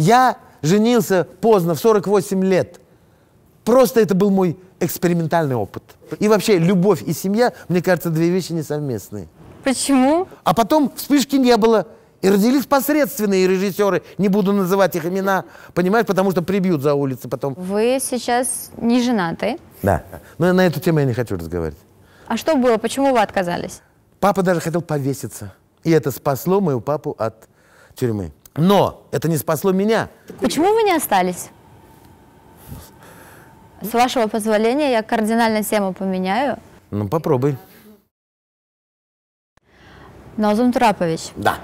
Я женился поздно, в 48 лет. Просто это был мой экспериментальный опыт. И вообще, любовь и семья, мне кажется, две вещи несовместные. Почему? А потом вспышки не было. И родились посредственные режиссеры, не буду называть их имена, понимаешь, потому что прибьют за улицы потом. Вы сейчас не женаты? Да. Но на эту тему я не хочу разговаривать. А что было? Почему вы отказались? Папа даже хотел повеситься. И это спасло моего папу от тюрьмы. Но это не спасло меня. Почему вы не остались? С вашего позволения я кардинально тему поменяю. Ну, попробуй. Назум Трапович. Да.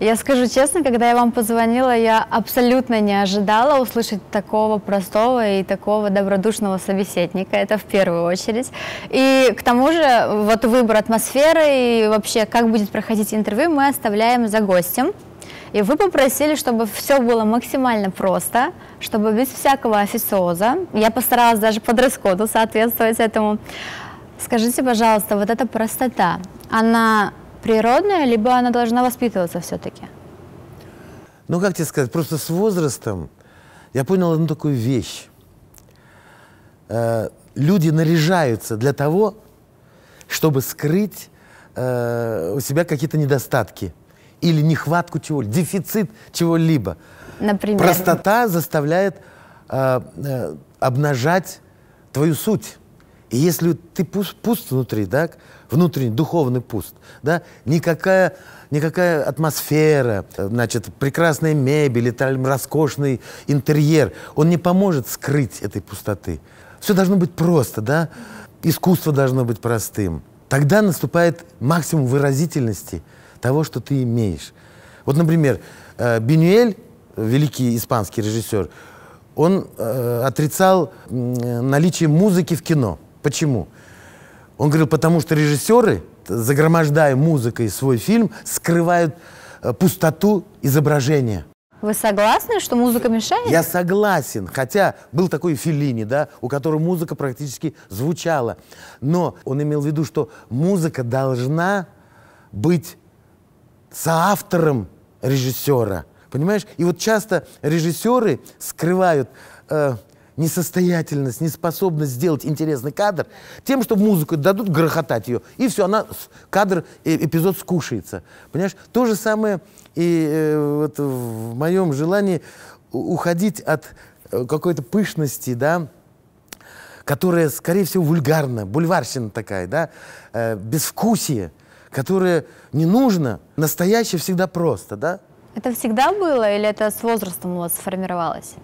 Я скажу честно, когда я вам позвонила, я абсолютно не ожидала услышать такого простого и такого добродушного собеседника. Это в первую очередь. И к тому же, вот выбор атмосферы и вообще, как будет проходить интервью, мы оставляем за гостем. И вы попросили, чтобы все было максимально просто, чтобы без всякого официоза. Я постаралась даже по дресс-коду соответствовать этому. Скажите, пожалуйста, вот эта простота, она природная, либо она должна воспитываться все-таки? Ну, как тебе сказать, просто с возрастом я понял одну такую вещь. Э, люди наряжаются для того, чтобы скрыть э, у себя какие-то недостатки или нехватку чего-либо, дефицит чего-либо. Например? Простота заставляет э, э, обнажать твою суть. И если ты пуст, пуст внутри, да, внутренний, духовный пуст, да, никакая, никакая атмосфера, значит, прекрасная мебель, там, роскошный интерьер, он не поможет скрыть этой пустоты. Все должно быть просто, да, искусство должно быть простым. Тогда наступает максимум выразительности – того, что ты имеешь. Вот, например, э, Бенюэль, э, великий испанский режиссер, он э, отрицал наличие музыки в кино. Почему? Он говорил, потому что режиссеры, загромождая музыкой свой фильм, скрывают пустоту изображения. Вы согласны, что музыка мешает? Я согласен, хотя был такой Филини, да, у которого музыка практически звучала. Но он имел в виду, что музыка должна быть соавтором режиссера. Понимаешь? И вот часто режиссеры скрывают э, несостоятельность, неспособность сделать интересный кадр тем, что музыку дадут грохотать ее, и все, она, кадр, э, эпизод скушается. Понимаешь? То же самое и э, вот в моем желании уходить от э, какой-то пышности, да, которая, скорее всего, вульгарна, бульварщина такая, да, э, безвкусие – которое не нужно. Настоящее всегда просто, да? Это всегда было или это с возрастом у вас сформировалось?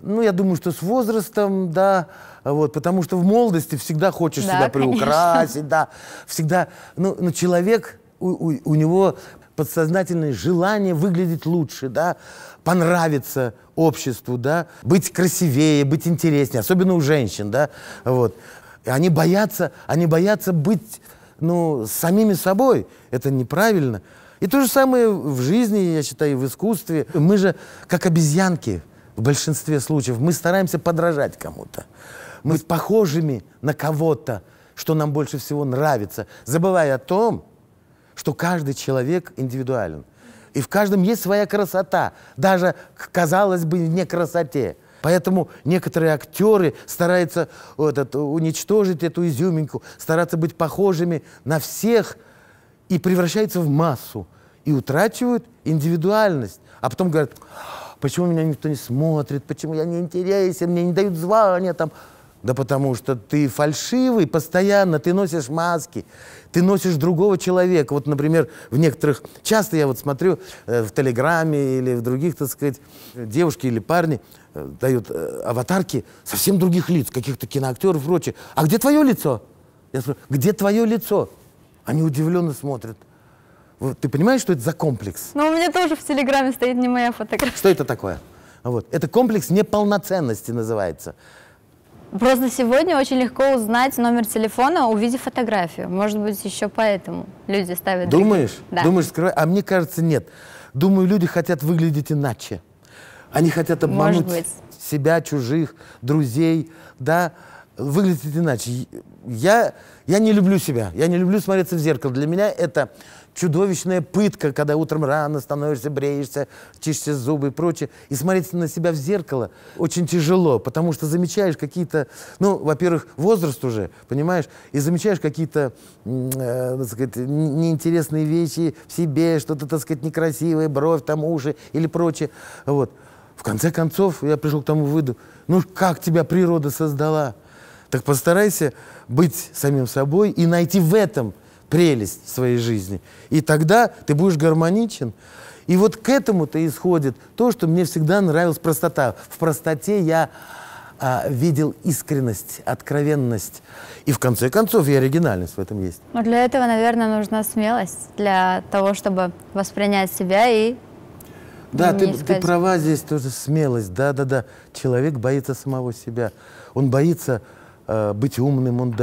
Ну, я думаю, что с возрастом, да, вот, потому что в молодости всегда хочешь да, себя конечно. приукрасить, да, всегда, ну, ну человек, у, у, у него подсознательное желание выглядеть лучше, да, понравиться обществу, да, быть красивее, быть интереснее, особенно у женщин, да, вот. они боятся, они боятся быть ну, с самими собой. Это неправильно. И то же самое в жизни, я считаю, и в искусстве. Мы же как обезьянки в большинстве случаев. Мы стараемся подражать кому-то. Мы быть похожими на кого-то, что нам больше всего нравится. Забывая о том, что каждый человек индивидуален. И в каждом есть своя красота, даже, казалось бы, не красоте. Поэтому некоторые актеры стараются этот, уничтожить эту изюминку, стараться быть похожими на всех и превращаются в массу. И утрачивают индивидуальность. А потом говорят, почему меня никто не смотрит, почему я не интересен, мне не дают звания там. Да потому что ты фальшивый постоянно, ты носишь маски, ты носишь другого человека. Вот, например, в некоторых... Часто я вот смотрю э, в Телеграме или в других, так сказать, девушки или парни э, дают э, аватарки совсем других лиц, каких-то киноактеров и прочее. А где твое лицо? Я спрашиваю, где твое лицо? Они удивленно смотрят. Вот, ты понимаешь, что это за комплекс? Ну, у меня тоже в Телеграме стоит не моя фотография. Что это такое? Вот. Это комплекс неполноценности называется. Просто сегодня очень легко узнать номер телефона, увидев фотографию. Может быть, еще поэтому люди ставят... Думаешь? Да. Думаешь, скрывай? А мне кажется, нет. Думаю, люди хотят выглядеть иначе. Они хотят обмануть себя, чужих, друзей, да, выглядеть иначе. Я, я не люблю себя, я не люблю смотреться в зеркало. Для меня это чудовищная пытка, когда утром рано становишься, бреешься, чистишь зубы и прочее. И смотреть на себя в зеркало очень тяжело, потому что замечаешь какие-то, ну, во-первых, возраст уже, понимаешь, и замечаешь какие-то, э, так сказать, неинтересные вещи в себе, что-то, так сказать, некрасивое, бровь, там уши или прочее. Вот. В конце концов, я пришел к тому выводу, ну, как тебя природа создала? Так постарайся быть самим собой и найти в этом – прелесть своей жизни. И тогда ты будешь гармоничен. И вот к этому-то исходит то, что мне всегда нравилась простота. В простоте я а, видел искренность, откровенность. И в конце концов и оригинальность в этом есть. Но для этого, наверное, нужна смелость, для того, чтобы воспринять себя и да, ты, сказать. ты права здесь тоже смелость. Да, да, да. Человек боится самого себя. Он боится Э, быть умным, он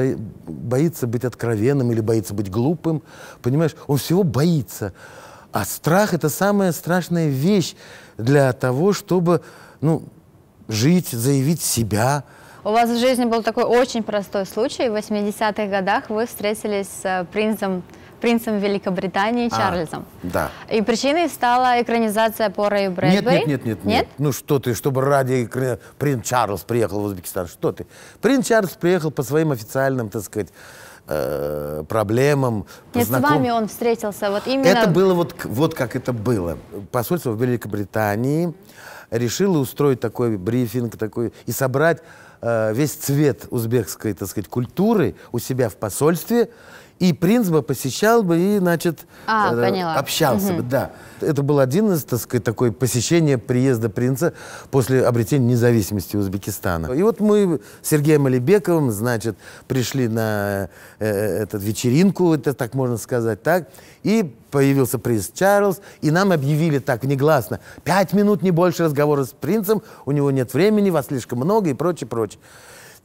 боится быть откровенным или боится быть глупым. Понимаешь, он всего боится. А страх – это самая страшная вещь для того, чтобы ну, жить, заявить себя. У вас в жизни был такой очень простой случай. В 80-х годах вы встретились с э, принцем принцем Великобритании а, Чарльзом. А, да. И причиной стала экранизация по Рэю Брэдбери? Нет, нет, нет, нет, нет. Ну что ты, чтобы ради принц Чарльз приехал в Узбекистан, что ты? Принц Чарльз приехал по своим официальным, так сказать, э, проблемам. Нет, знаком... с вами он встретился вот именно... Это было вот, вот как это было. Посольство в Великобритании решило устроить такой брифинг такой и собрать Э, весь цвет узбекской, так сказать, культуры у себя в посольстве, и принц бы посещал бы и, значит, а, э, общался угу. бы, да. Это был один из, так сказать, такой посещения приезда принца после обретения независимости Узбекистана. И вот мы с Сергеем Алибековым, значит, пришли на э, э, этот вечеринку, это так можно сказать, так, и появился принц Чарльз, и нам объявили так негласно, пять минут, не больше разговора с принцем, у него нет времени, вас слишком много и прочее, прочее прочее.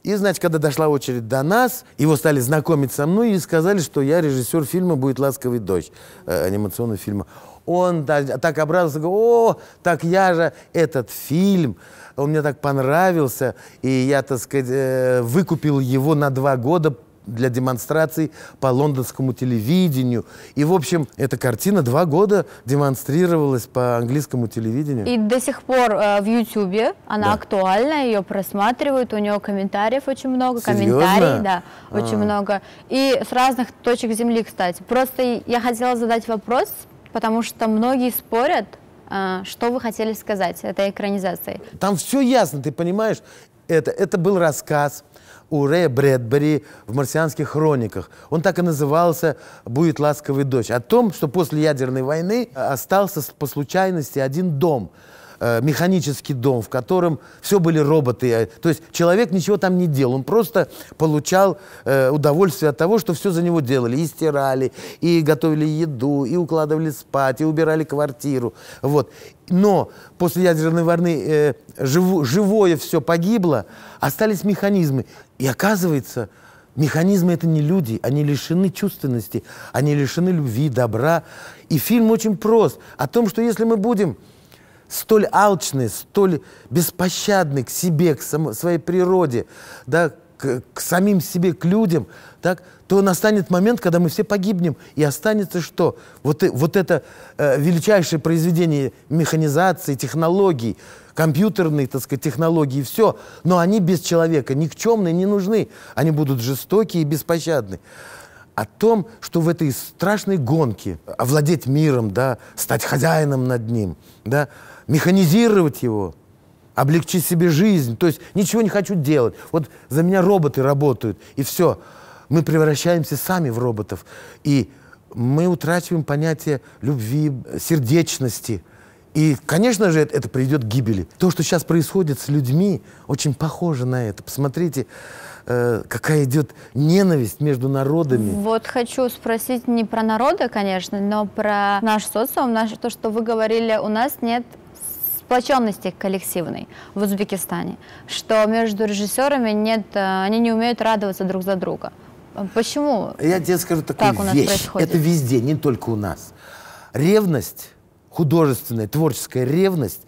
И, значит, когда дошла очередь до нас, его стали знакомить со мной и сказали, что я режиссер фильма «Будет ласковый дождь», э, анимационного фильма. Он да, так обрадовался, говорит, о, так я же этот фильм, он мне так понравился, и я, так сказать, э, выкупил его на два года для демонстраций по лондонскому телевидению. И, в общем, эта картина два года демонстрировалась по английскому телевидению. И до сих пор э, в Ютьюбе она да. актуальна, ее просматривают, у нее комментариев очень много, Серьезно? комментарий, да, а -а. очень много. И с разных точек земли, кстати. Просто я хотела задать вопрос, потому что многие спорят, э, что вы хотели сказать этой экранизацией. Там все ясно, ты понимаешь? Это, это был рассказ, у Рэя Брэдбери в «Марсианских хрониках». Он так и назывался «Будет ласковый дочь О том, что после ядерной войны остался по случайности один дом – э, механический дом, в котором все были роботы. Э, то есть человек ничего там не делал, он просто получал э, удовольствие от того, что все за него делали. И стирали, и готовили еду, и укладывали спать, и убирали квартиру. Вот. Но после ядерной войны э, жив, живое все погибло, остались механизмы. И оказывается, Механизмы — это не люди, они лишены чувственности, они лишены любви, добра. И фильм очень прост о том, что если мы будем столь алчны, столь беспощадны к себе, к само, своей природе, да, к, к самим себе, к людям, так, то настанет момент, когда мы все погибнем, и останется что? Вот, вот это э, величайшее произведение механизации, технологий, компьютерные, так сказать, технологии, все, но они без человека никчемные, не нужны, они будут жестокие и беспощадны о том, что в этой страшной гонке э, овладеть миром, да, стать хозяином над ним, да, механизировать его, облегчить себе жизнь. То есть ничего не хочу делать. Вот за меня роботы работают, и все. Мы превращаемся сами в роботов. И мы утрачиваем понятие любви, сердечности. И, конечно же, это приведет к гибели. То, что сейчас происходит с людьми, очень похоже на это. Посмотрите, э, какая идет ненависть между народами. Вот хочу спросить не про народы, конечно, но про наш социум, наше то, что вы говорили, у нас нет сплоченности коллективной в Узбекистане, что между режиссерами нет, э, они не умеют радоваться друг за друга. Почему? Я тебе скажу такую так у нас Это везде, не только у нас. Ревность, художественная, творческая ревность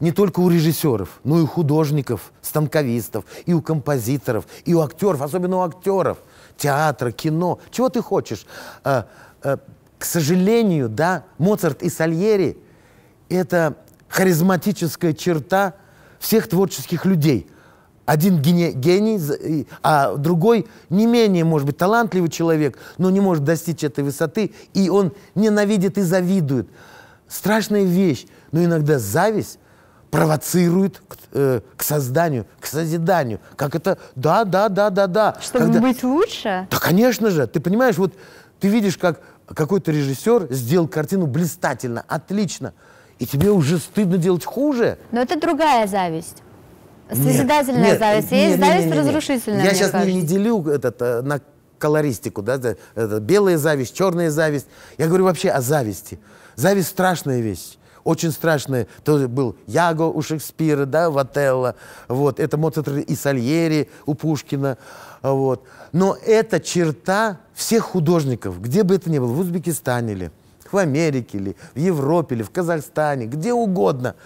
не только у режиссеров, но и у художников, станковистов, и у композиторов, и у актеров, особенно у актеров, театра, кино. Чего ты хочешь? Э, э, к сожалению, да, Моцарт и Сальери – это харизматическая черта всех творческих людей. Один гений, гений, а другой не менее, может быть, талантливый человек, но не может достичь этой высоты, и он ненавидит и завидует. Страшная вещь, но иногда зависть провоцирует к, э, к созданию, к созиданию. Как это? Да, да, да, да, да. Чтобы Когда... быть лучше? Да, конечно же. Ты понимаешь, вот ты видишь, как какой-то режиссер сделал картину блистательно, отлично – и тебе уже стыдно делать хуже. Но это другая зависть. Созидательная нет, зависть. Нет, Есть нет, зависть нет, нет, разрушительная. Я сейчас не, не делю этот, э, на колористику, да, это, белая зависть, черная зависть. Я говорю вообще о зависти. Зависть страшная вещь очень страшные. То был Яго у Шекспира, да, в Отелло. Вот, это Моцарт и Сальери у Пушкина. Вот. Но это черта всех художников, где бы это ни было, в Узбекистане ли, в Америке или в Европе или в Казахстане, где угодно.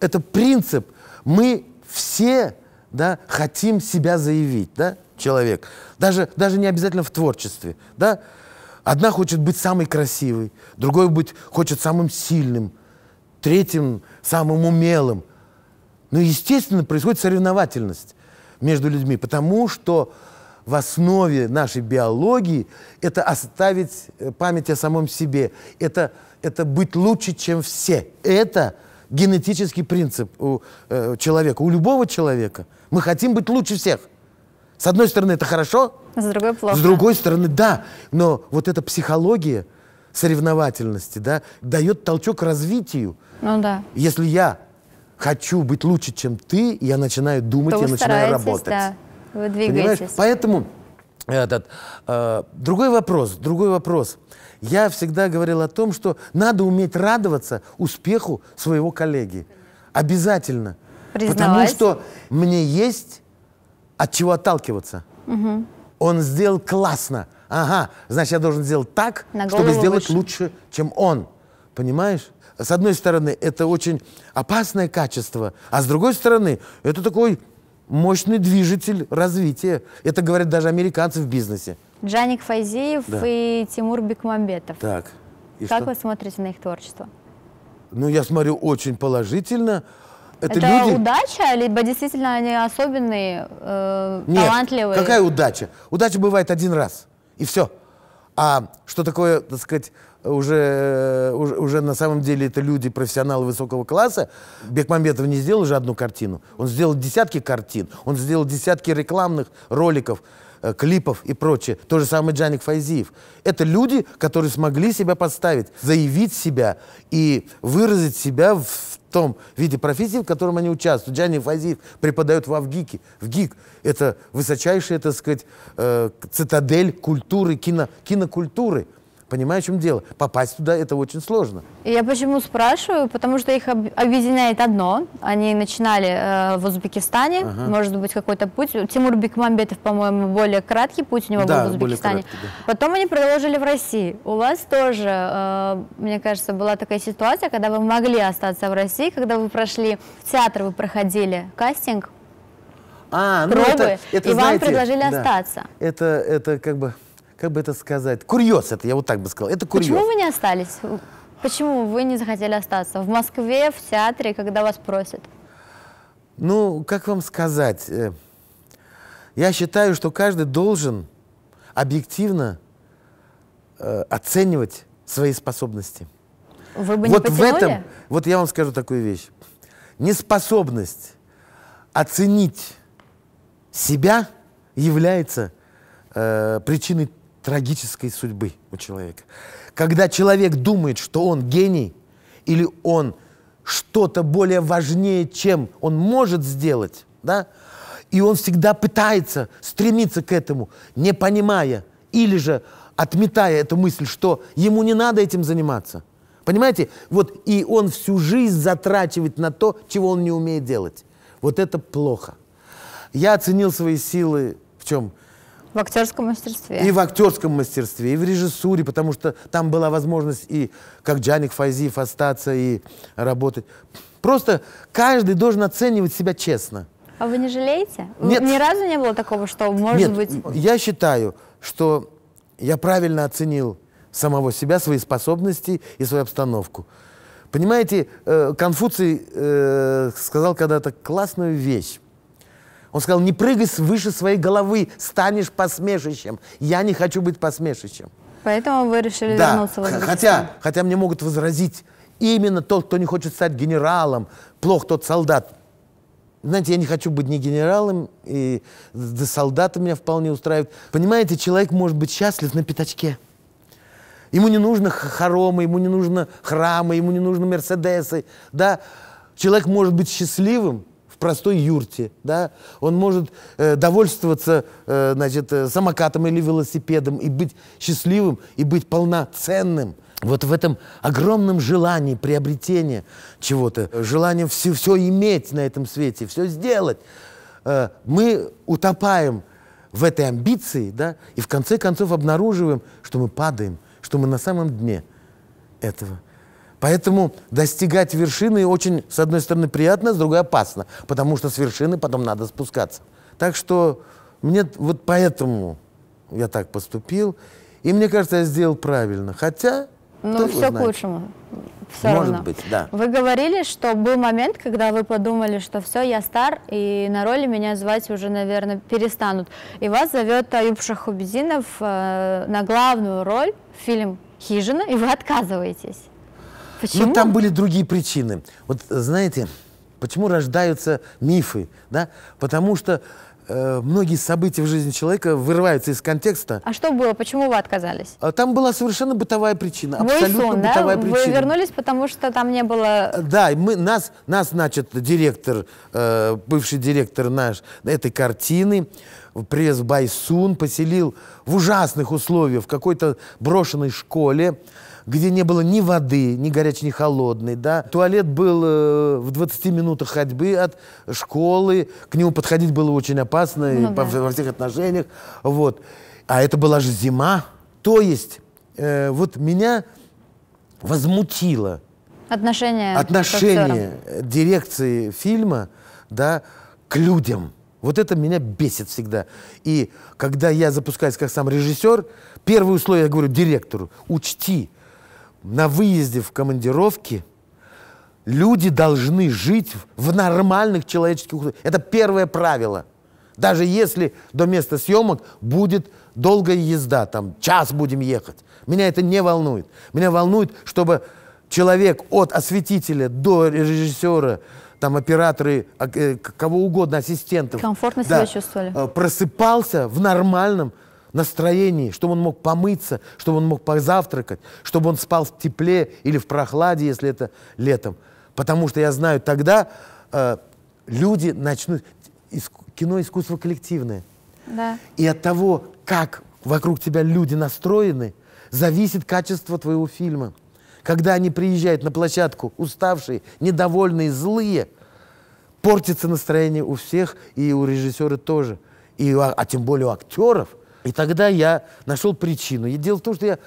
Это принцип. Мы все да, хотим себя заявить, да, человек. Даже, даже не обязательно в творчестве. Да? Одна хочет быть самой красивой, другой быть, хочет самым сильным, третьим самым умелым. Но, естественно, происходит соревновательность между людьми, потому что в основе нашей биологии – это оставить э, память о самом себе, это, это быть лучше, чем все. Это генетический принцип у э, человека, у любого человека. Мы хотим быть лучше всех. С одной стороны, это хорошо. С другой, плохо. С другой стороны, да. Но вот эта психология соревновательности, да, дает толчок развитию. Ну да. Если я хочу быть лучше, чем ты, я начинаю думать, То я начинаю работать. Да. Вы двигаетесь. Понимаешь? Поэтому этот, э, другой вопрос, другой вопрос. Я всегда говорил о том, что надо уметь радоваться успеху своего коллеги. Обязательно. Потому что мне есть от чего отталкиваться. Угу. Он сделал классно. Ага, значит, я должен сделать так, чтобы сделать выше. лучше, чем он. Понимаешь? С одной стороны, это очень опасное качество, а с другой стороны, это такой мощный движитель развития. Это говорят даже американцы в бизнесе. Джаник Файзеев да. и Тимур Бекмамбетов. Так. И как что? вы смотрите на их творчество? Ну, я смотрю очень положительно. Это, это люди... удача, либо действительно они особенные, э, Нет, талантливые? какая удача? Удача бывает один раз, и все. А что такое, так сказать, уже, э, уже, уже на самом деле это люди, профессионалы высокого класса. Бекмамбетов не сделал же одну картину. Он сделал десятки картин, он сделал десятки рекламных роликов, э, клипов и прочее. То же самое Джаник Файзиев. Это люди, которые смогли себя поставить заявить себя и выразить себя в том виде профессии, в котором они участвуют. Джаник Файзиев преподает в Авгике. В ГИК — это высочайшая, так сказать, э, цитадель культуры, кино, кинокультуры — Понимаю, в чем дело. Попасть туда это очень сложно. Я почему спрашиваю? Потому что их объединяет одно. Они начинали э, в Узбекистане, ага. может быть, какой-то путь. Тимур Бекмамбетов, по-моему, более краткий путь у него да, был в Узбекистане. краткий, да. Потом они продолжили в России. У вас тоже, э, мне кажется, была такая ситуация, когда вы могли остаться в России, когда вы прошли в театр, вы проходили кастинг, а, ну пробы, это, это, и знаете, вам предложили да, остаться. Это, это как бы как бы это сказать, курьез, это я вот так бы сказал, это курьез. Почему вы не остались? Почему вы не захотели остаться? В Москве, в театре, когда вас просят? Ну, как вам сказать, э, я считаю, что каждый должен объективно э, оценивать свои способности. Вы бы не вот потянули? в этом, вот я вам скажу такую вещь. Неспособность оценить себя является э, причиной трагической судьбы у человека. Когда человек думает, что он гений или он что-то более важнее, чем он может сделать, да, и он всегда пытается стремиться к этому, не понимая или же отметая эту мысль, что ему не надо этим заниматься. Понимаете? Вот и он всю жизнь затрачивает на то, чего он не умеет делать. Вот это плохо. Я оценил свои силы в чем? В актерском мастерстве. И в актерском мастерстве, и в режиссуре, потому что там была возможность и как Джаник Файзиев остаться и работать. Просто каждый должен оценивать себя честно. А вы не жалеете? Нет. Ни разу не было такого, что может Нет, быть... я считаю, что я правильно оценил самого себя, свои способности и свою обстановку. Понимаете, э, Конфуций э, сказал когда-то классную вещь. Он сказал, не прыгай свыше своей головы, станешь посмешищем. Я не хочу быть посмешищем. Поэтому вы решили да. вернуться в Узбекистан. Хотя, хотя мне могут возразить, именно тот, кто не хочет стать генералом, плох тот солдат. Знаете, я не хочу быть ни генералом, и да солдаты меня вполне устраивают. Понимаете, человек может быть счастлив на пятачке. Ему не нужно хоромы, ему не нужно храмы, ему не нужны мерседесы. Да? Человек может быть счастливым простой юрте, да, он может э, довольствоваться, э, значит, э, самокатом или велосипедом и быть счастливым, и быть полноценным. Вот в этом огромном желании приобретения чего-то, желании все, все иметь на этом свете, все сделать, э, мы утопаем в этой амбиции, да, и в конце концов обнаруживаем, что мы падаем, что мы на самом дне этого. Поэтому достигать вершины очень, с одной стороны, приятно, с другой опасно, потому что с вершины потом надо спускаться. Так что мне вот поэтому я так поступил, и мне кажется, я сделал правильно. Хотя ну, все знает. к лучшему. Все Может равно. быть, да. Вы говорили, что был момент, когда вы подумали, что все, я стар, и на роли меня звать уже, наверное, перестанут. И вас зовет Аюб Шахубединов э, на главную роль в фильм «Хижина», и вы отказываетесь. Почему? Ну, там были другие причины. Вот э, знаете, почему рождаются мифы, да? Потому что э, многие события в жизни человека вырываются из контекста. А что было? Почему вы отказались? А, там была совершенно бытовая причина. Вы ну абсолютно сон, да? причина. Вы вернулись, потому что там не было... Э, да, мы, нас, нас, значит, директор, э, бывший директор наш этой картины, пресс Байсун, поселил в ужасных условиях, в какой-то брошенной школе где не было ни воды, ни горячей, ни холодной, да. Туалет был э, в 20 минутах ходьбы от школы, к нему подходить было очень опасно ну, и да. во всех отношениях, вот. А это была же зима, то есть э, вот меня возмутило отношение отношение дирекции фильма, да, к людям. Вот это меня бесит всегда. И когда я запускаюсь как сам режиссер, первое условие я говорю директору, учти, на выезде в командировке люди должны жить в нормальных человеческих условиях. Это первое правило. Даже если до места съемок будет долгая езда, там час будем ехать. Меня это не волнует. Меня волнует, чтобы человек от осветителя до режиссера, там операторы, а, э, кого угодно, ассистентов. Комфортно да, себя чувствовали. Э, просыпался в нормальном, настроении, чтобы он мог помыться, чтобы он мог позавтракать, чтобы он спал в тепле или в прохладе, если это летом. Потому что я знаю, тогда э, люди начнут... Иску, кино искусство коллективное. Да. И от того, как вокруг тебя люди настроены, зависит качество твоего фильма. Когда они приезжают на площадку уставшие, недовольные, злые, портится настроение у всех и у режиссера тоже. И, а, а тем более у актеров – и тогда я нашел причину. И дело в том, что я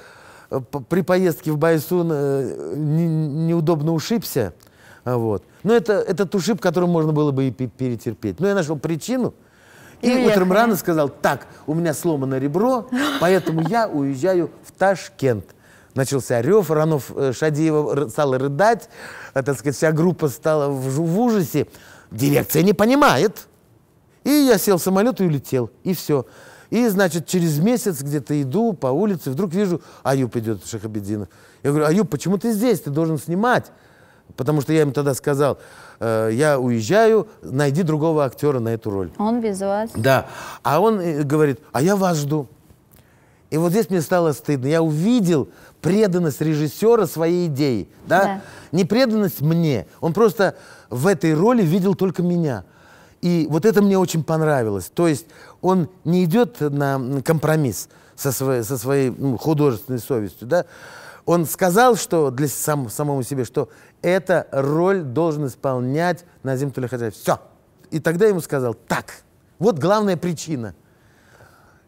э, при поездке в Байсун э, неудобно ушибся. А, вот. Но это этот ушиб, который можно было бы и перетерпеть. Но я нашел причину. И Уехали. утром рано сказал, так, у меня сломано ребро, поэтому я уезжаю в Ташкент. Начался рев, Ранов э, Шадиева стала рыдать, так сказать, вся группа стала в ужасе. Дирекция не понимает. И я сел в самолет и улетел, и все. И, значит, через месяц где-то иду по улице, вдруг вижу, Аюб идет Шахабеддинов. Я говорю, Аюб, почему ты здесь? Ты должен снимать. Потому что я им тогда сказал, э, я уезжаю, найди другого актера на эту роль. Он без вас. Да. А он э, говорит, а я вас жду. И вот здесь мне стало стыдно. Я увидел преданность режиссера своей идеи. Да? Да. Не преданность мне. Он просто в этой роли видел только меня. И вот это мне очень понравилось. То есть он не идет на компромисс со своей, со своей ну, художественной совестью. Да? Он сказал, что для сам, самому себе, что эта роль должен исполнять Назим Тулихаджаев. Все. И тогда ему сказал, так, вот главная причина –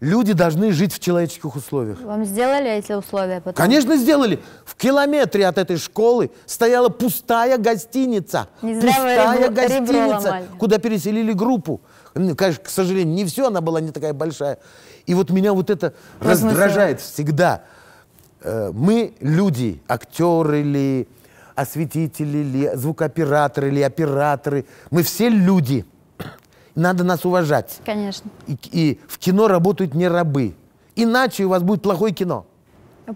Люди должны жить в человеческих условиях. Вам сделали эти условия? Потом? Конечно, сделали. В километре от этой школы стояла пустая гостиница. Не пустая ребро, гостиница, ребро куда переселили группу. Конечно, к сожалению, не все, она была не такая большая. И вот меня вот это Возмущало. раздражает всегда. Э, мы люди, актеры ли, осветители ли, звукооператоры ли, операторы. Мы все люди. Надо нас уважать. Конечно. И, и в кино работают не рабы. Иначе у вас будет плохое кино.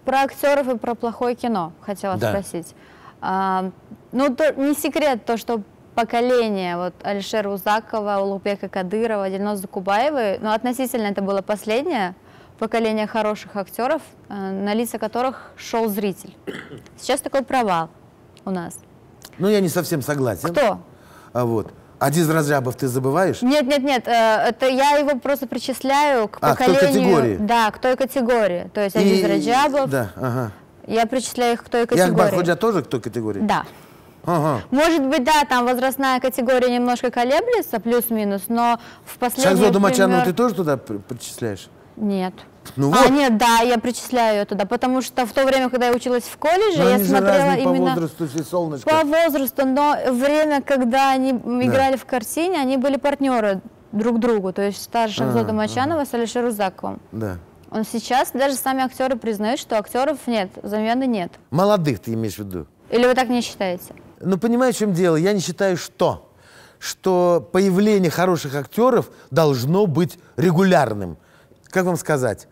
Про актеров и про плохое кино хотела да. спросить. А, ну, то, не секрет то, что поколение вот Алишера Узакова, Улупека Кадырова, Дильноза Кубаевой, ну, относительно это было последнее поколение хороших актеров, э, на лица которых шел зритель. Сейчас такой провал у нас. Ну, я не совсем согласен. Кто? А вот. Один из разрябов ты забываешь? Нет, нет, нет, э, это я его просто причисляю к а, поколению. к той категории? Да, к той категории. То есть один из разрябов. Да, ага. Я причисляю их к той категории. И Ахбар Ходжа тоже к той категории? Да. Ага. Может быть, да, там возрастная категория немножко колеблется, плюс-минус, но в последнем... Шахзоду пример... Мачану ты тоже туда причисляешь? Нет. Ну, а, вот. А, нет, да, я причисляю ее туда, потому что в то время, когда я училась в колледже, но я смотрела по именно... по возрасту солнышко. По возрасту, но время, когда они да. играли в картине, они были партнеры друг другу, то есть та же а, Мачанова а. с Алишеру Заковым. Да. Он сейчас, даже сами актеры признают, что актеров нет, замены нет. Молодых ты имеешь в виду? Или вы так не считаете? Ну, понимаешь, в чем дело? Я не считаю, что что появление хороших актеров должно быть регулярным как вам сказать,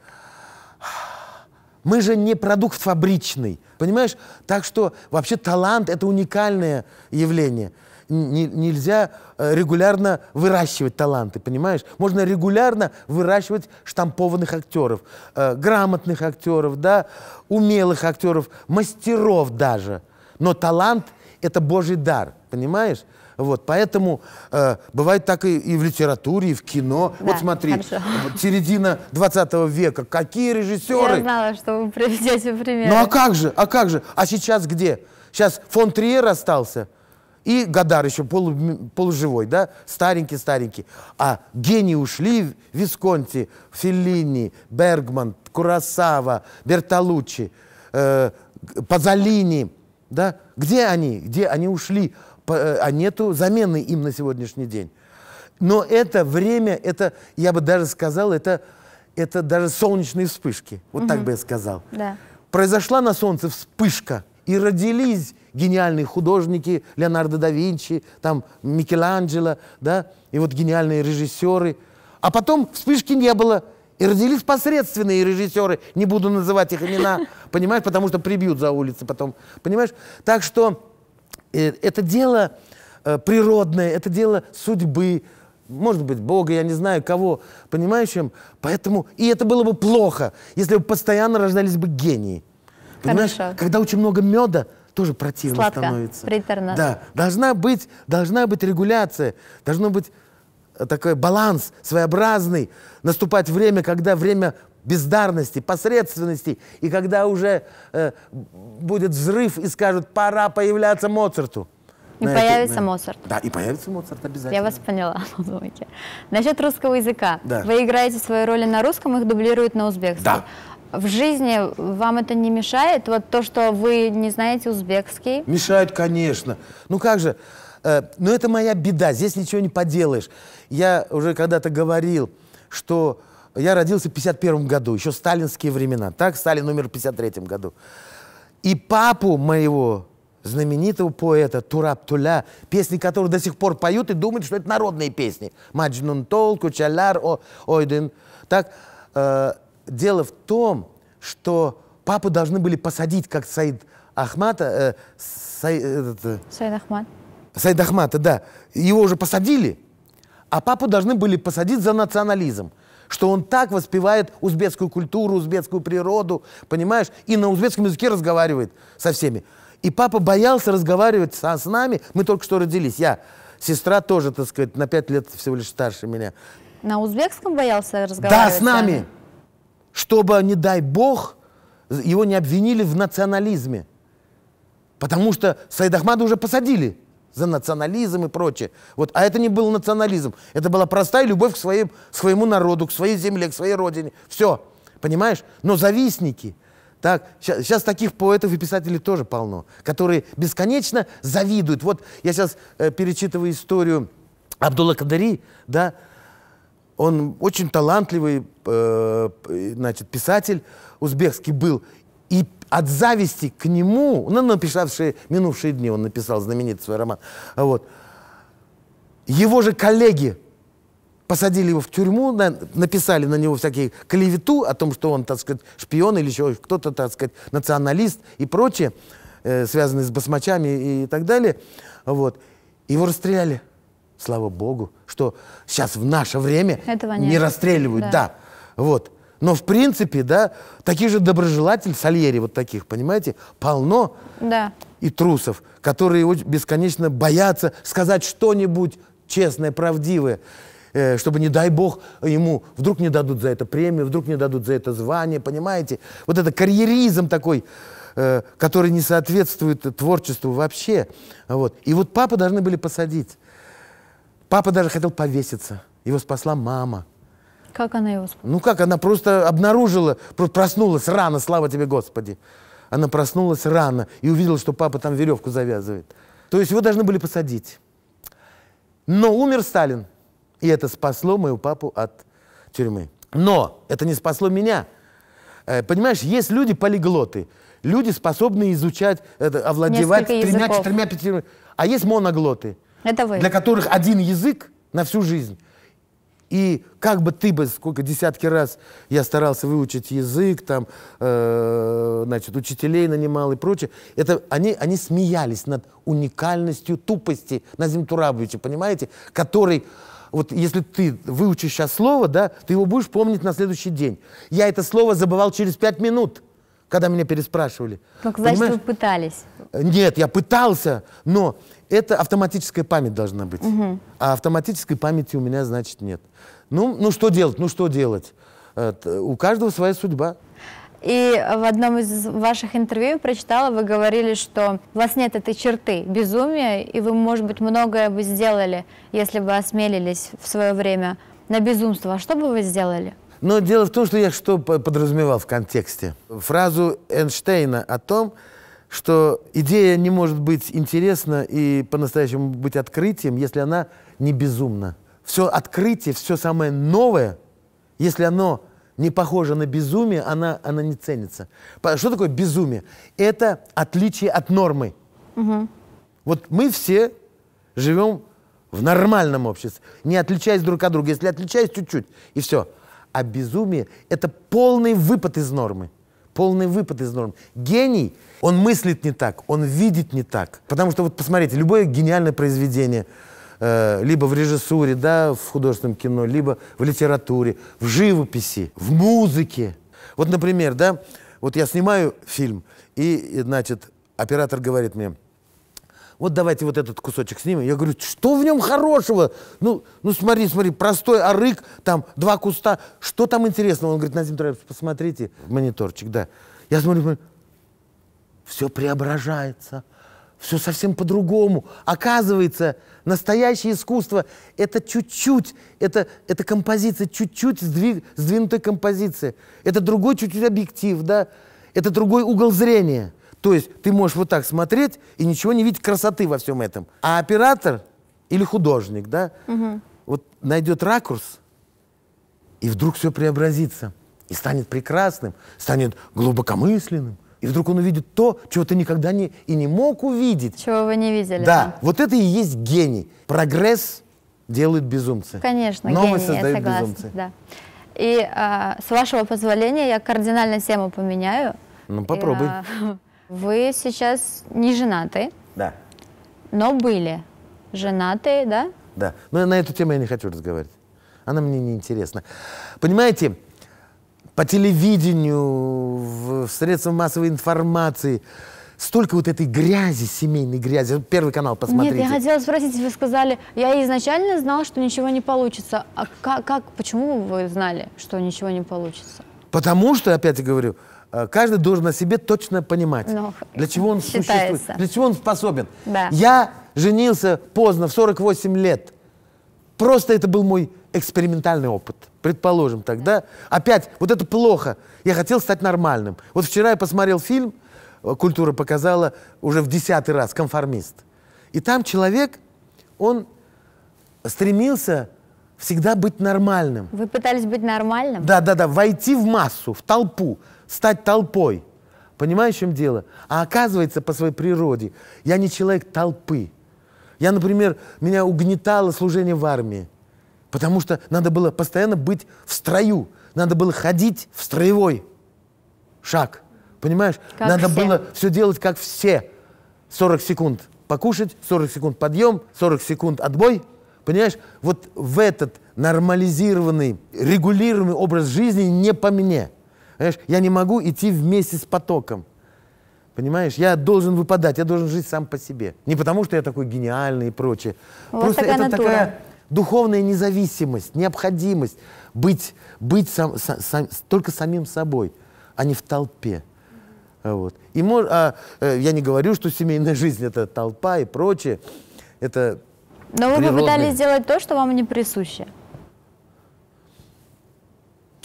мы же не продукт фабричный, понимаешь? Так что вообще талант это уникальное явление. Н нельзя э, регулярно выращивать таланты, понимаешь? Можно регулярно выращивать штампованных актеров, э, грамотных актеров, да, умелых актеров, мастеров даже. Но талант это Божий дар, понимаешь? Вот, поэтому э, бывает так и, и в литературе, и в кино. Да, вот смотри, хорошо. середина 20 века, какие режиссеры? Я знала, что вы приведете пример. Ну а как же, а как же? А сейчас где? Сейчас фон Триер остался, и Гадар еще полу, полуживой, да, старенький-старенький. А гении ушли Висконти, Феллини, Бергман, Курасава, Бертолуччи, э, Пазолини, да, где они, где они ушли? Э, а нету замены им на сегодняшний день. Но это время, это, я бы даже сказал, это, это даже солнечные вспышки. Вот угу. так бы я сказал. Да. Произошла на солнце вспышка, и родились гениальные художники Леонардо да Винчи, там Микеланджело, да, и вот гениальные режиссеры. А потом вспышки не было, и родились посредственные режиссеры, не буду называть их имена, понимаешь, потому что прибьют за улицы потом, понимаешь? Так что Э, это дело э, природное, это дело судьбы, может быть, Бога, я не знаю кого, понимающим. Поэтому, и это было бы плохо, если бы постоянно рождались бы гении. Понимаешь, Хорошо. когда очень много меда, тоже противно Сладко, становится. приторно. Да, должна быть, должна быть регуляция, должно быть э, такой баланс своеобразный, наступать время, когда время бездарности, посредственности. И когда уже э, будет взрыв и скажут, пора появляться Моцарту. И на появится этой, на... Моцарт. Да, и появится Моцарт обязательно. Я вас поняла, Владимир. Насчет русского языка. Да. Вы играете свои роли на русском, их дублируют на узбекском. Да. В жизни вам это не мешает? Вот то, что вы не знаете узбекский? Мешает, конечно. Ну как же? Э, ну это моя беда, здесь ничего не поделаешь. Я уже когда-то говорил, что я родился в 51 году, еще сталинские времена. Так, Сталин умер в 53 году. И папу моего, знаменитого поэта Тураб Туля, песни которого до сих пор поют и думают, что это народные песни. Маджнун Тол, Кучаляр, Ойден. Так, э, дело в том, что папу должны были посадить, как Саид Ахмата... Э, Сай, э, Саид Ахмат. Саид Ахмата, да. Его уже посадили, а папу должны были посадить за национализм – что он так воспевает узбекскую культуру, узбекскую природу, понимаешь, и на узбекском языке разговаривает со всеми. И папа боялся разговаривать со, с нами, мы только что родились, я, сестра тоже, так сказать, на пять лет всего лишь старше меня. На узбекском боялся разговаривать? Да, с нами, сами. чтобы, не дай бог, его не обвинили в национализме. Потому что Саид Ахмада уже посадили за национализм и прочее. Вот. А это не был национализм. Это была простая любовь к, своим, к своему народу, к своей земле, к своей родине. Все. Понимаешь? Но завистники, так, сейчас, сейчас таких поэтов и писателей тоже полно, которые бесконечно завидуют. Вот я сейчас э, перечитываю историю Абдулла Кадари, да, он очень талантливый э, значит, писатель узбекский был, и от зависти к нему, ну, написавшие минувшие дни, он написал знаменитый свой роман, вот, его же коллеги посадили его в тюрьму, на, написали на него всякие клевету о том, что он, так сказать, шпион или еще кто-то, так сказать, националист и прочее, э, связанные с басмачами и, и так далее. Вот. Его расстреляли. Слава богу, что сейчас в наше время Этого нет. не расстреливают. Да. да. Вот. Но, в принципе, да, таких же доброжелатель Сальери вот таких, понимаете, полно. Да. И трусов, которые бесконечно боятся сказать что-нибудь честное, правдивое, э, чтобы, не дай бог, ему вдруг не дадут за это премию, вдруг не дадут за это звание, понимаете? Вот это карьеризм такой, э, который не соответствует творчеству вообще. Вот. И вот папа должны были посадить. Папа даже хотел повеситься. Его спасла мама. Как она его спасла? Ну как, она просто обнаружила, проснулась рано, слава тебе, Господи. Она проснулась рано и увидела, что папа там веревку завязывает. То есть его должны были посадить. Но умер Сталин. И это спасло моего папу от тюрьмы. Но это не спасло меня. Э, понимаешь, есть люди полиглоты. Люди, способные изучать, это, овладевать тремя-четырьмя пятью. А есть моноглоты. Это вы. Для которых один язык на всю жизнь. И как бы ты бы, сколько десятки раз я старался выучить язык, там, э, значит, учителей нанимал и прочее, это они, они смеялись над уникальностью тупости Назим Турабовича, понимаете, который вот если ты выучишь сейчас слово, да, ты его будешь помнить на следующий день. Я это слово забывал через пять минут, когда меня переспрашивали. Как значит, Понимаешь? вы пытались? Нет, я пытался, но это автоматическая память должна быть. Угу. А автоматической памяти у меня, значит, нет. Ну, ну что делать? Ну что делать? Э, у каждого своя судьба. И в одном из ваших интервью прочитала, вы говорили, что у вас нет этой черты безумия, и вы, может быть, многое бы сделали, если бы осмелились в свое время на безумство. А что бы вы сделали? Но дело в том, что я что подразумевал в контексте. Фразу Эйнштейна о том, что идея не может быть интересна и по-настоящему быть открытием, если она не безумна. Все открытие, все самое новое, если оно не похоже на безумие, она, она не ценится. Что такое безумие? Это отличие от нормы. Угу. Вот мы все живем в нормальном обществе, не отличаясь друг от друга. Если отличаясь чуть-чуть, и все. А безумие – это полный выпад из нормы полный выпад из норм. Гений, он мыслит не так, он видит не так. Потому что вот посмотрите, любое гениальное произведение, э, либо в режиссуре, да, в художественном кино, либо в литературе, в живописи, в музыке. Вот, например, да, вот я снимаю фильм, и, значит, оператор говорит мне, вот давайте вот этот кусочек снимем. Я говорю, что в нем хорошего? Ну, ну смотри, смотри, простой арык, там два куста. Что там интересного? Он говорит, Назим Трайбс, посмотрите, мониторчик, да. Я смотрю, смотрю, все преображается, все совсем по-другому. Оказывается, настоящее искусство – это чуть-чуть, это, это композиция, чуть-чуть сдвиг, сдвинутая композиция. Это другой чуть-чуть объектив, да? Это другой угол зрения – то есть ты можешь вот так смотреть и ничего не видеть красоты во всем этом. А оператор или художник, да, угу. вот найдет ракурс, и вдруг все преобразится. И станет прекрасным, станет глубокомысленным. И вдруг он увидит то, чего ты никогда не, и не мог увидеть. Чего вы не видели. Да, да. вот это и есть гений. Прогресс делают безумцы. Конечно, Новый гений, создают я согласна. Безумцы. Да. И э, с вашего позволения я кардинально тему поменяю. Ну попробуй. И, э, Вы сейчас не женаты? Да. Но были женаты, да? Да. Но на эту тему я не хочу разговаривать. Она мне не интересна. Понимаете, по телевидению, в средствах массовой информации столько вот этой грязи, семейной грязи. Первый канал посмотрите. Нет, я хотела спросить, вы сказали, я изначально знала, что ничего не получится. А как, как почему вы знали, что ничего не получится? Потому что, опять я говорю, Э, каждый должен о себе точно понимать, ну, для чего он считается. существует, для чего он способен. Да. Я женился поздно, в 48 лет. Просто это был мой экспериментальный опыт. Предположим тогда. Да. Опять, вот это плохо. Я хотел стать нормальным. Вот вчера я посмотрел фильм, э, культура показала уже в десятый раз, «Конформист». И там человек, он стремился всегда быть нормальным. Вы пытались быть нормальным? Да, да, да, войти в массу, в толпу стать толпой. Понимаешь, в чем дело? А оказывается, по своей природе, я не человек толпы. Я, например, меня угнетало служение в армии, потому что надо было постоянно быть в строю, надо было ходить в строевой шаг. Понимаешь? Как надо все. было все делать как все. 40 секунд покушать, 40 секунд подъем, 40 секунд отбой. Понимаешь? Вот в этот нормализированный, регулируемый образ жизни не по мне – Понимаешь? Я не могу идти вместе с потоком. Понимаешь, я должен выпадать, я должен жить сам по себе. Не потому, что я такой гениальный и прочее. Вот Просто такая это натура. такая духовная независимость, необходимость быть, быть сам, сам, только самим собой, а не в толпе. Вот. И мож, а, э, я не говорю, что семейная жизнь это толпа и прочее. Это Но вы попытались сделать то, что вам не присуще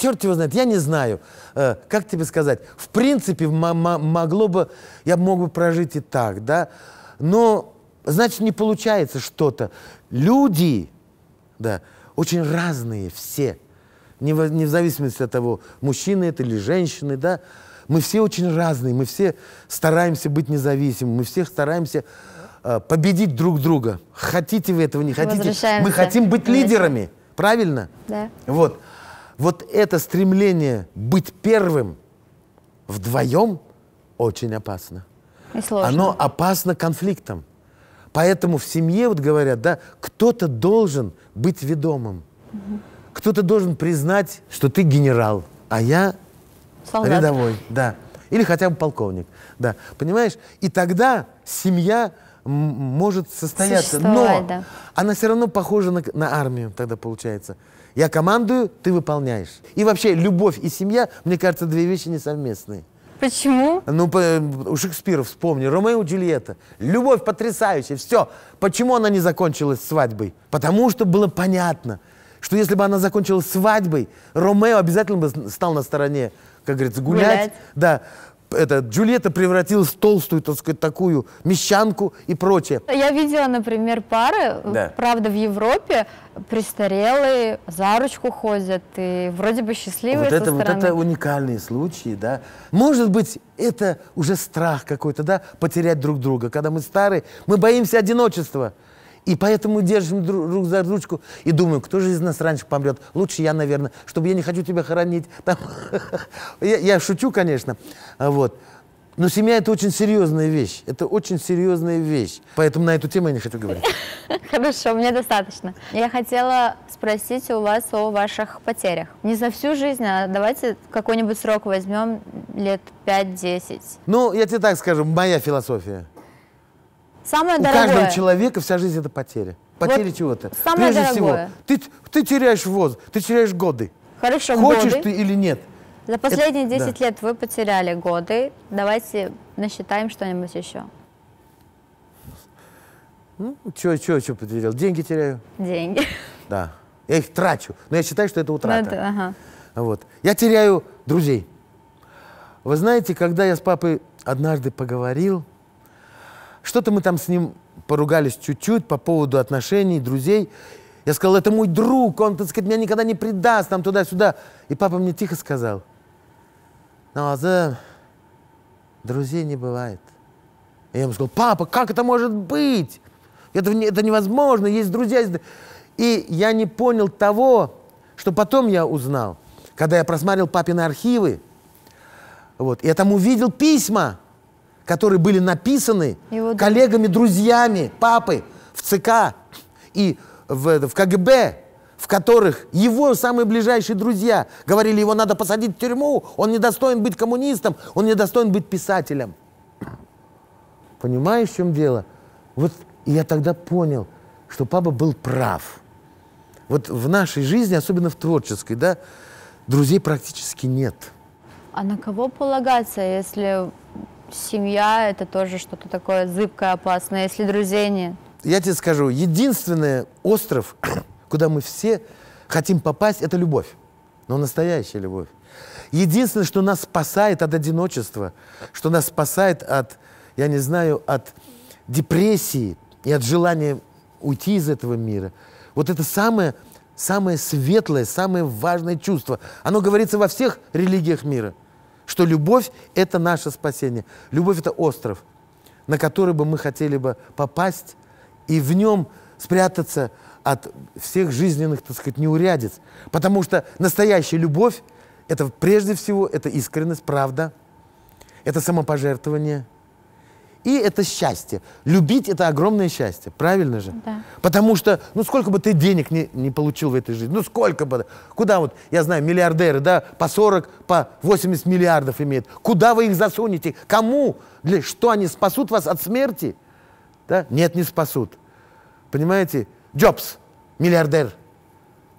черт его знает, я не знаю, э, как тебе сказать, в принципе, могло бы, я мог бы прожить и так, да, но, значит, не получается что-то. Люди, да, очень разные все, не в, не в зависимости от того, мужчины это или женщины, да, мы все очень разные, мы все стараемся быть независимыми, мы все стараемся э, победить друг друга. Хотите вы этого, не хотите, мы хотим быть лидерами, правильно? Да. Вот. Вот это стремление быть первым вдвоем очень опасно. И сложно. Оно опасно конфликтом. Поэтому в семье, вот говорят, да, кто-то должен быть ведомым. Угу. Кто-то должен признать, что ты генерал, а я Солдат. рядовой. Да. Или хотя бы полковник. Да. Понимаешь? И тогда семья может состояться. Но да. она все равно похожа на, на армию тогда получается. Я командую, ты выполняешь. И вообще, любовь и семья, мне кажется, две вещи несовместные. Почему? Ну, по, у Шекспира вспомни, Ромео и Джульетта. Любовь потрясающая, все. Почему она не закончилась свадьбой? Потому что было понятно, что если бы она закончилась свадьбой, Ромео обязательно бы стал на стороне, как говорится, гулять. гулять. Да это, Джульетта превратилась в толстую, так сказать, такую мещанку и прочее. Я видела, например, пары, да. правда, в Европе, престарелые, за ручку ходят и вроде бы счастливые вот это, стороны. Вот это уникальные случаи, да. Может быть, это уже страх какой-то, да, потерять друг друга. Когда мы старые, мы боимся одиночества. И поэтому держим друг за ручку и думаем, кто же из нас раньше помрет. Лучше я, наверное, чтобы я не хочу тебя хоронить. я, шучу, конечно. А вот. Но семья это очень серьезная вещь. Это очень серьезная вещь. Поэтому на эту тему я не хочу говорить. Хорошо, мне достаточно. Я хотела спросить у вас о ваших потерях. Не за всю жизнь, а давайте какой-нибудь срок возьмем лет 5-10. Ну, я тебе так скажу, моя философия. Самое У каждого человека вся жизнь это потеря, потеря вот чего-то. Самое Прежде дорогое. всего, ты, ты теряешь воздух, ты теряешь годы. Хорошо, Хочешь годы. ты или нет. За последние это, 10 да. лет вы потеряли годы. Давайте насчитаем что-нибудь еще. Ну, что, что, что потерял? Деньги теряю. Деньги. Да. Я их трачу. Но я считаю, что это ну утрата. это, ага. Вот. Я теряю друзей. Вы знаете, когда я с папой однажды поговорил, что-то мы там с ним поругались чуть-чуть по поводу отношений, друзей. Я сказал, это мой друг, он, так сказать, меня никогда не предаст, там туда-сюда. И папа мне тихо сказал, ну, а за друзей не бывает. И я ему сказал, папа, как это может быть? Это, это невозможно, есть друзья. Есть... И я не понял того, что потом я узнал, когда я просматривал папины архивы, вот, я там увидел письма, которые были написаны Его коллегами, друзьями, папы в ЦК и в, в КГБ, в которых его самые ближайшие друзья говорили, его надо посадить в тюрьму, он не достоин быть коммунистом, он не достоин быть писателем. Понимаешь, в чем дело? Вот я тогда понял, что папа был прав. Вот в нашей жизни, особенно в творческой, да, друзей практически нет. А на кого полагаться, если семья это тоже что-то такое зыбкое, опасное, если друзей нет. Я тебе скажу, единственный остров, куда мы все хотим попасть, это любовь. Но настоящая любовь. Единственное, что нас спасает от одиночества, что нас спасает от, я не знаю, от депрессии и от желания уйти из этого мира. Вот это самое, самое светлое, самое важное чувство. Оно говорится во всех религиях мира – что любовь – это наше спасение. Любовь – это остров, на который бы мы хотели бы попасть и в нем спрятаться от всех жизненных, так сказать, неурядиц. Потому что настоящая любовь – это прежде всего это искренность, правда, это самопожертвование – и это счастье. Любить – это огромное счастье, правильно же? Да. Потому что, ну, сколько бы ты денег не, не получил в этой жизни, ну, сколько бы, куда вот, я знаю, миллиардеры, да, по 40, по 80 миллиардов имеют. Куда вы их засунете? Кому? Для, что они спасут вас от смерти? Да? Нет, не спасут. Понимаете? Джобс, миллиардер,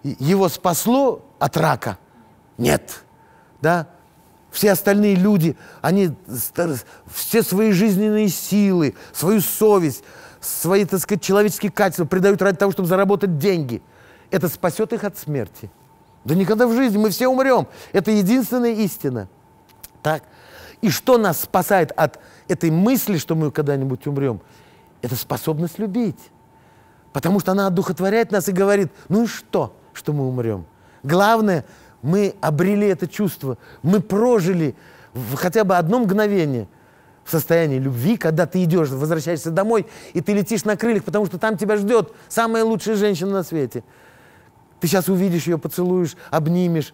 его спасло от рака? Нет. Да? Все остальные люди, они все свои жизненные силы, свою совесть, свои, так сказать, человеческие качества придают ради того, чтобы заработать деньги. Это спасет их от смерти. Да никогда в жизни мы все умрем. Это единственная истина. Так? И что нас спасает от этой мысли, что мы когда-нибудь умрем? Это способность любить. Потому что она одухотворяет нас и говорит, ну и что, что мы умрем? Главное, мы обрели это чувство, мы прожили в хотя бы одно мгновение в состоянии любви, когда ты идешь, возвращаешься домой, и ты летишь на крыльях, потому что там тебя ждет самая лучшая женщина на свете. Ты сейчас увидишь ее, поцелуешь, обнимешь.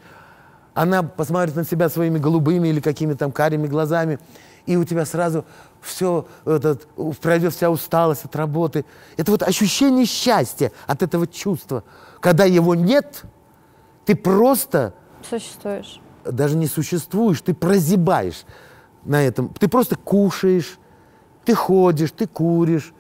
Она посмотрит на тебя своими голубыми или какими там карими глазами, и у тебя сразу все этот, пройдет вся усталость от работы. Это вот ощущение счастья от этого чувства. Когда его нет – ты просто... Существуешь. Даже не существуешь, ты прозябаешь на этом. Ты просто кушаешь, ты ходишь, ты куришь,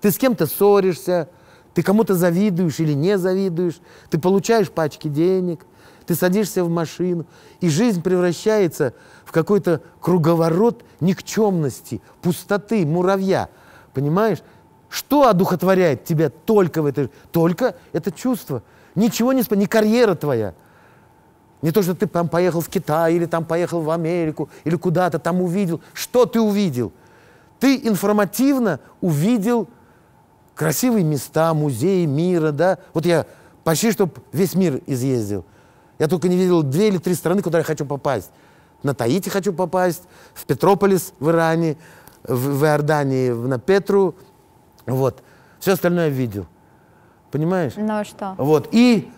ты с кем-то ссоришься, ты кому-то завидуешь или не завидуешь, ты получаешь пачки денег, ты садишься в машину, и жизнь превращается в какой-то круговорот никчемности, пустоты, муравья. Понимаешь? Что одухотворяет тебя только в этой... Только это чувство – Ничего не спасет, не карьера твоя. Не то, что ты там поехал в Китай, или там поехал в Америку, или куда-то там увидел. Что ты увидел? Ты информативно увидел красивые места, музеи мира, да? Вот я почти что весь мир изъездил. Я только не видел две или три страны, куда я хочу попасть. На Таити хочу попасть, в Петрополис в Иране, в, в Иордании, на Петру. Вот. Все остальное видел. Понимаешь? Ну а что? Вот. И,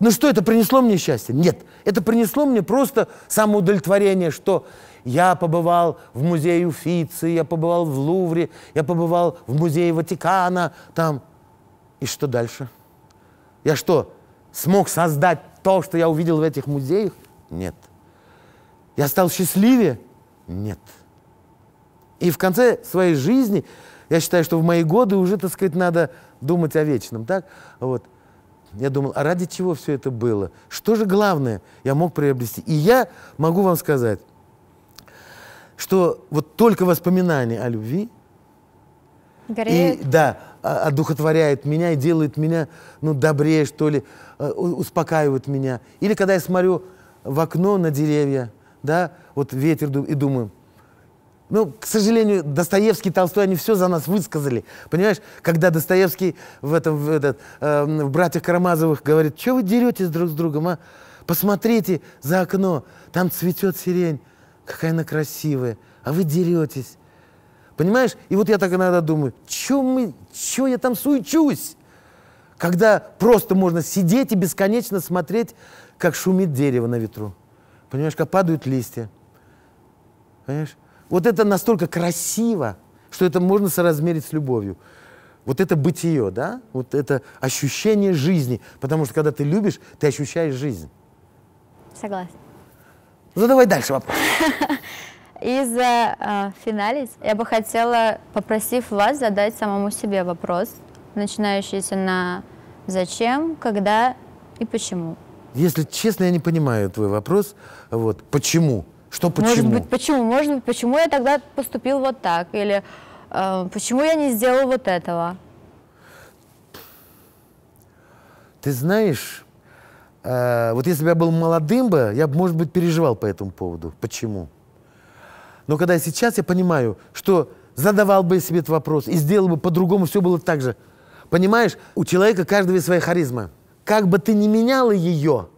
ну что, это принесло мне счастье? Нет. Это принесло мне просто самоудовлетворение, что я побывал в музее Уфицы, я побывал в Лувре, я побывал в музее Ватикана, там. И что дальше? Я что, смог создать то, что я увидел в этих музеях? Нет. Я стал счастливее? Нет. И в конце своей жизни я считаю, что в мои годы уже, так сказать, надо думать о вечном, так? Вот. Я думал, а ради чего все это было? Что же главное я мог приобрести? И я могу вам сказать, что вот только воспоминания о любви Гореют. И, да, а, одухотворяет меня и делает меня, ну, добрее, что ли, э, успокаивает меня. Или когда я смотрю в окно на деревья, да, вот ветер, и думаю, ну, к сожалению, Достоевский, Толстой, они все за нас высказали. Понимаешь, когда Достоевский в, этом, в, этот, э, в «Братьях Карамазовых» говорит, что вы деретесь друг с другом, а? Посмотрите за окно, там цветет сирень, какая она красивая, а вы деретесь. Понимаешь? И вот я так иногда думаю, что мы, что я там суечусь? Когда просто можно сидеть и бесконечно смотреть, как шумит дерево на ветру. Понимаешь, как падают листья. Понимаешь? Вот это настолько красиво, что это можно соразмерить с любовью. Вот это бытие, да? Вот это ощущение жизни. Потому что когда ты любишь, ты ощущаешь жизнь. Согласна. Задавай ну, дальше вопрос. И за финалис я бы хотела, попросив вас, задать самому себе вопрос, начинающийся на зачем, когда и почему. Если честно, я не понимаю твой вопрос. Вот, почему? Что почему? Может быть, почему? Может быть, почему я тогда поступил вот так? Или э, почему я не сделал вот этого? Ты знаешь, э, вот если бы я был молодым бы, я бы, может быть, переживал по этому поводу. Почему? Но когда я сейчас, я понимаю, что задавал бы себе этот вопрос и сделал бы по-другому, все было так же. Понимаешь, у человека каждого есть своя харизма. Как бы ты ни меняла ее,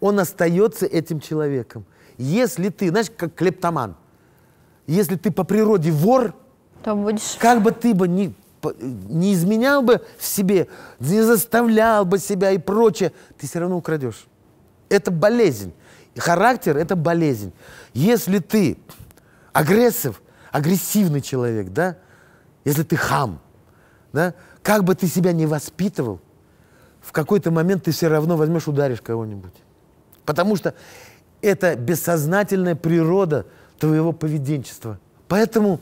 он остается этим человеком. Если ты, знаешь, как клептоман, если ты по природе вор, то будешь... Как бы ты бы ни, не изменял бы в себе, не заставлял бы себя и прочее, ты все равно украдешь. Это болезнь. Характер – это болезнь. Если ты агрессив, агрессивный человек, да, если ты хам, да, как бы ты себя не воспитывал, в какой-то момент ты все равно возьмешь, ударишь кого-нибудь. Потому что это бессознательная природа твоего поведенчества. Поэтому,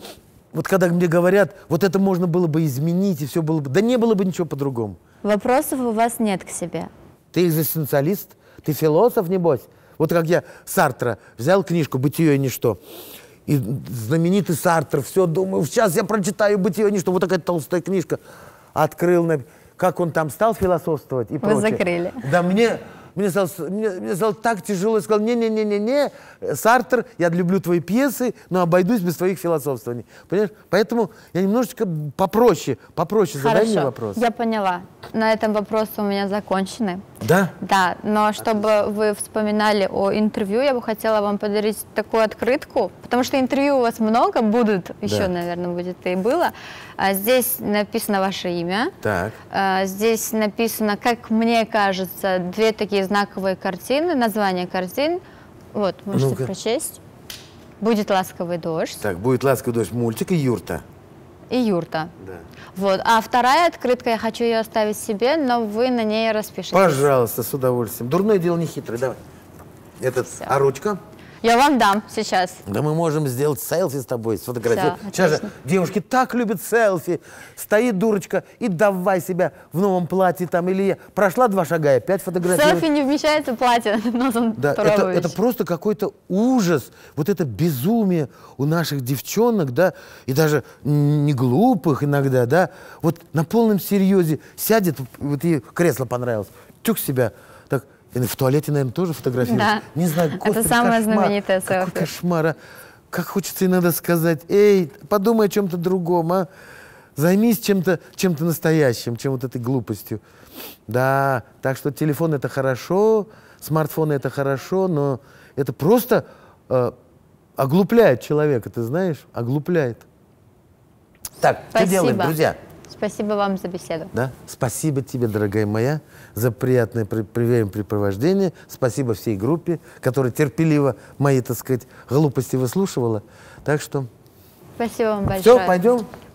вот когда мне говорят, вот это можно было бы изменить, и все было бы... Да не было бы ничего по-другому. Вопросов у вас нет к себе. Ты экзистенциалист, ты философ, небось. Вот как я Сартра взял книжку «Бытие и ничто», и знаменитый Сартр, все, думаю, сейчас я прочитаю «Бытие и ничто», вот такая толстая книжка, открыл, как он там стал философствовать и Вы прочее. закрыли. Да мне мне стало, мне, мне стало так тяжело. Я сказал, не-не-не-не-не, Сартер, я люблю твои пьесы, но обойдусь без твоих философствований. Понимаешь? Поэтому я немножечко попроще, попроще Хорошо. задай мне вопрос. я поняла на этом вопросы у меня закончены. Да? Да, но чтобы вы вспоминали о интервью, я бы хотела вам подарить такую открытку, потому что интервью у вас много будут, еще, да. наверное, будет и было. А, здесь написано ваше имя. Так. А, здесь написано, как мне кажется, две такие знаковые картины, название картин. Вот, можете ну прочесть. «Будет ласковый дождь». Так, «Будет ласковый дождь» мультик и «Юрта». И «Юрта». Да. Вот. А вторая открытка, я хочу ее оставить себе, но вы на ней распишитесь. Пожалуйста, с удовольствием. Дурное дело не хитрое, давай. Этот, Все. а ручка? Я вам дам сейчас. Да мы можем сделать селфи с тобой, сфотографировать. Да, сейчас отлично. же девушки так любят селфи. Стоит дурочка и давай себя в новом платье там. Или я прошла два шага и опять фотографирую. Селфи не вмещается в платье, Нозан да, это, это просто какой-то ужас. Вот это безумие у наших девчонок, да, и даже не глупых иногда, да. Вот на полном серьезе сядет, вот ей кресло понравилось, тюк себя и В туалете, наверное, тоже фотографируешь? Да. Не знаю, господи, Это самое кошмар, знаменитое селфи. Какой кошмар, а? Как хочется и надо сказать, эй, подумай о чем-то другом, а? Займись чем-то чем, -то, настоящим, чем вот этой глупостью. Да, так что телефон – это хорошо, смартфоны – это хорошо, но это просто э, оглупляет человека, ты знаешь? Оглупляет. Так, Спасибо. что делаем, друзья? Спасибо вам за беседу. Да? Спасибо тебе, дорогая моя за приятное времяпрепровождение. Спасибо всей группе, которая терпеливо мои, так сказать, глупости выслушивала. Так что... Спасибо вам большое. Все, пойдем.